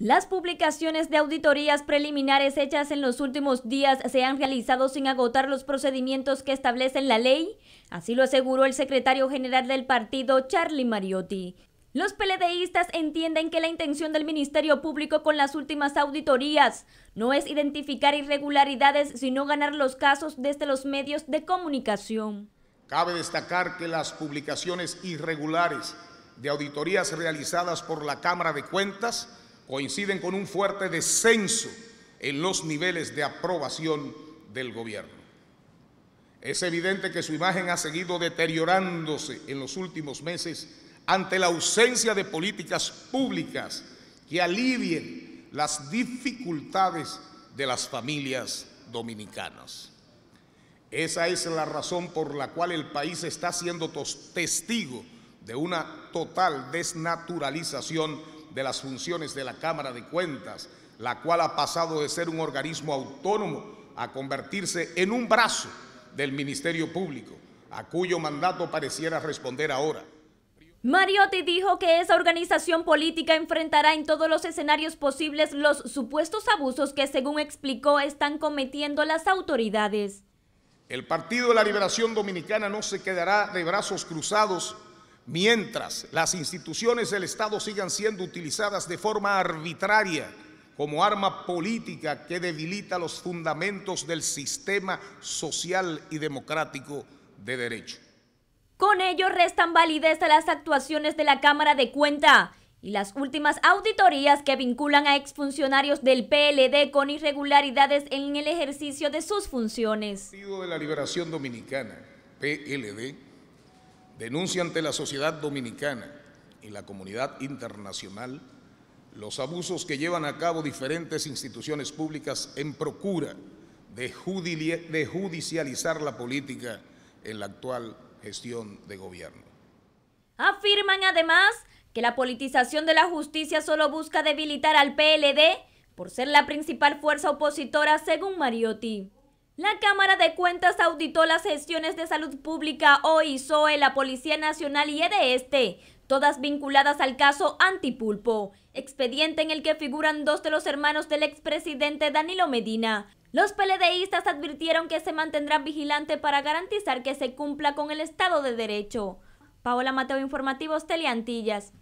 Las publicaciones de auditorías preliminares hechas en los últimos días se han realizado sin agotar los procedimientos que establecen la ley, así lo aseguró el secretario general del partido, Charlie Mariotti. Los PLDistas entienden que la intención del Ministerio Público con las últimas auditorías no es identificar irregularidades, sino ganar los casos desde los medios de comunicación. Cabe destacar que las publicaciones irregulares de auditorías realizadas por la Cámara de Cuentas coinciden con un fuerte descenso en los niveles de aprobación del gobierno. Es evidente que su imagen ha seguido deteriorándose en los últimos meses ante la ausencia de políticas públicas que alivien las dificultades de las familias dominicanas. Esa es la razón por la cual el país está siendo testigo de una total desnaturalización de las funciones de la Cámara de Cuentas, la cual ha pasado de ser un organismo autónomo a convertirse en un brazo del Ministerio Público, a cuyo mandato pareciera responder ahora. Mariotti dijo que esa organización política enfrentará en todos los escenarios posibles los supuestos abusos que, según explicó, están cometiendo las autoridades. El Partido de la Liberación Dominicana no se quedará de brazos cruzados Mientras las instituciones del Estado sigan siendo utilizadas de forma arbitraria como arma política que debilita los fundamentos del sistema social y democrático de derecho. Con ello restan validez a las actuaciones de la Cámara de Cuenta y las últimas auditorías que vinculan a exfuncionarios del PLD con irregularidades en el ejercicio de sus funciones. Partido de la Liberación Dominicana, PLD, denuncia ante la sociedad dominicana y la comunidad internacional los abusos que llevan a cabo diferentes instituciones públicas en procura de, judicializar la política en la actual gestión de gobierno. Afirman además que la politización de la justicia solo busca debilitar al PLD por ser la principal fuerza opositora según Mariotti. La Cámara de Cuentas auditó las gestiones de salud pública OISOE, la Policía Nacional y EDESTE, todas vinculadas al caso Antipulpo, expediente en el que figuran dos de los hermanos del expresidente Danilo Medina. Los PLDistas advirtieron que se mantendrán vigilantes para garantizar que se cumpla con el Estado de Derecho. Paola Mateo, Informativos Teleantillas.